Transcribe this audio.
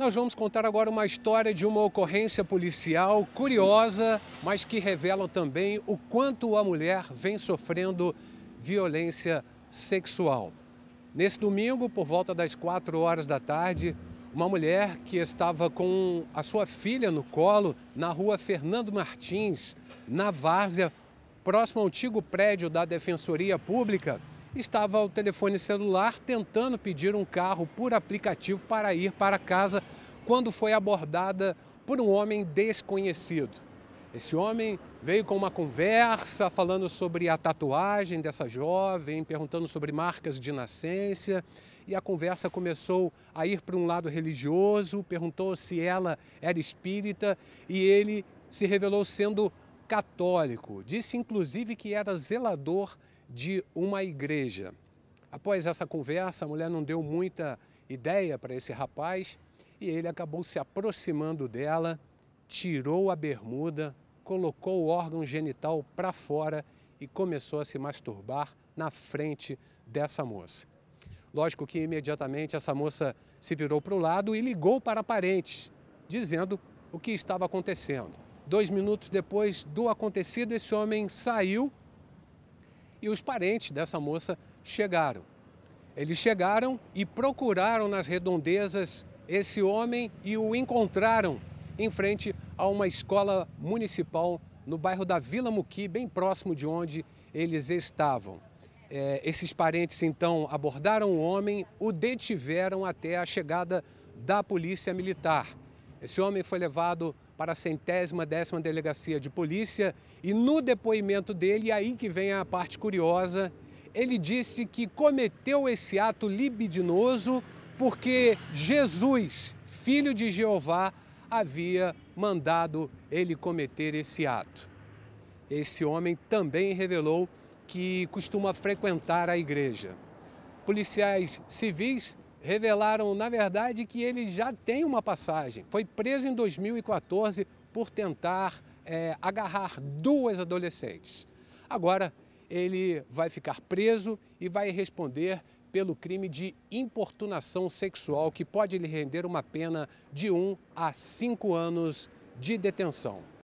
Nós vamos contar agora uma história de uma ocorrência policial curiosa, mas que revela também o quanto a mulher vem sofrendo violência sexual. Nesse domingo, por volta das 4 horas da tarde, uma mulher que estava com a sua filha no colo na rua Fernando Martins, na Várzea, próximo ao antigo prédio da Defensoria Pública, estava ao telefone celular tentando pedir um carro por aplicativo para ir para casa quando foi abordada por um homem desconhecido. Esse homem veio com uma conversa falando sobre a tatuagem dessa jovem, perguntando sobre marcas de nascença, e a conversa começou a ir para um lado religioso, perguntou se ela era espírita e ele se revelou sendo católico. Disse inclusive que era zelador de uma igreja. Após essa conversa, a mulher não deu muita ideia para esse rapaz e ele acabou se aproximando dela, tirou a bermuda, colocou o órgão genital para fora e começou a se masturbar na frente dessa moça. Lógico que imediatamente essa moça se virou para o lado e ligou para parentes, dizendo o que estava acontecendo. Dois minutos depois do acontecido, esse homem saiu e os parentes dessa moça chegaram. Eles chegaram e procuraram nas redondezas esse homem e o encontraram em frente a uma escola municipal no bairro da Vila Muqui, bem próximo de onde eles estavam. É, esses parentes então abordaram o homem, o detiveram até a chegada da polícia militar. Esse homem foi levado para a centésima décima delegacia de polícia e no depoimento dele, é aí que vem a parte curiosa, ele disse que cometeu esse ato libidinoso porque Jesus, filho de Jeová, havia mandado ele cometer esse ato. Esse homem também revelou que costuma frequentar a igreja. Policiais civis revelaram, na verdade, que ele já tem uma passagem. Foi preso em 2014 por tentar é, agarrar duas adolescentes. Agora ele vai ficar preso e vai responder pelo crime de importunação sexual, que pode lhe render uma pena de 1 um a 5 anos de detenção.